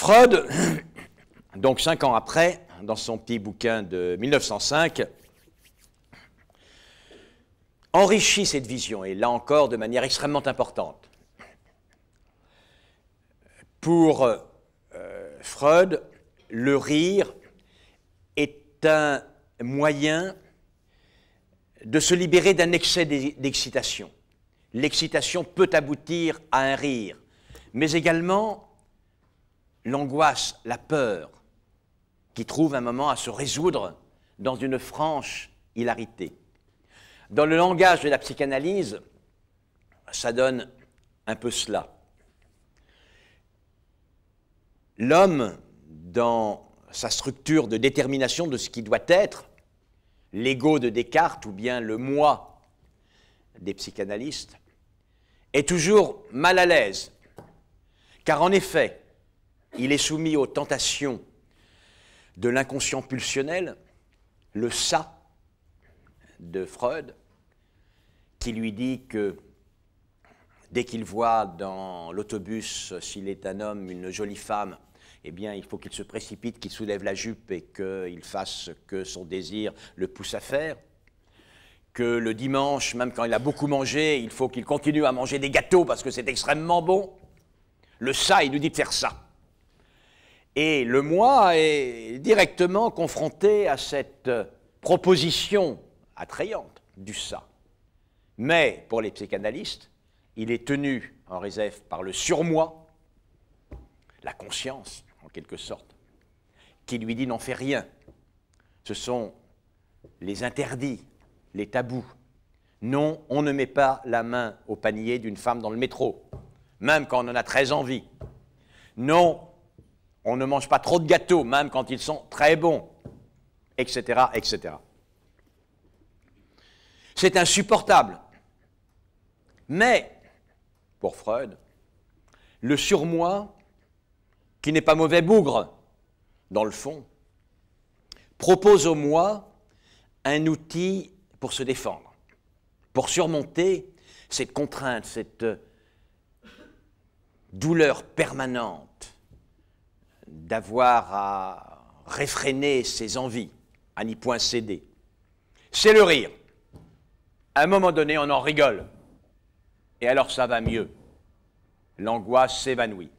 Freud, donc cinq ans après, dans son petit bouquin de 1905, enrichit cette vision, et là encore de manière extrêmement importante. Pour euh, Freud, le rire est un moyen de se libérer d'un excès d'excitation. L'excitation peut aboutir à un rire, mais également l'angoisse, la peur, qui trouve un moment à se résoudre dans une franche hilarité. Dans le langage de la psychanalyse, ça donne un peu cela. L'homme, dans sa structure de détermination de ce qui doit être, l'ego de Descartes ou bien le moi des psychanalystes, est toujours mal à l'aise. Car en effet, il est soumis aux tentations de l'inconscient pulsionnel, le ça de Freud, qui lui dit que dès qu'il voit dans l'autobus, s'il est un homme, une jolie femme, eh bien, il faut qu'il se précipite, qu'il soulève la jupe et qu'il fasse ce que son désir le pousse à faire. Que le dimanche, même quand il a beaucoup mangé, il faut qu'il continue à manger des gâteaux parce que c'est extrêmement bon. Le ça, il nous dit de faire ça. Et le moi est directement confronté à cette proposition attrayante du ça. Mais pour les psychanalystes, il est tenu en réserve par le surmoi, la conscience en quelque sorte, qui lui dit n'en fais rien. Ce sont les interdits, les tabous. Non, on ne met pas la main au panier d'une femme dans le métro, même quand on en a très envie. Non, on ne mange pas trop de gâteaux, même quand ils sont très bons, etc., etc. C'est insupportable. Mais, pour Freud, le surmoi, qui n'est pas mauvais bougre, dans le fond, propose au moi un outil pour se défendre, pour surmonter cette contrainte, cette euh, douleur permanente, d'avoir à réfréner ses envies, à n'y point céder. C'est le rire. À un moment donné, on en rigole. Et alors ça va mieux. L'angoisse s'évanouit.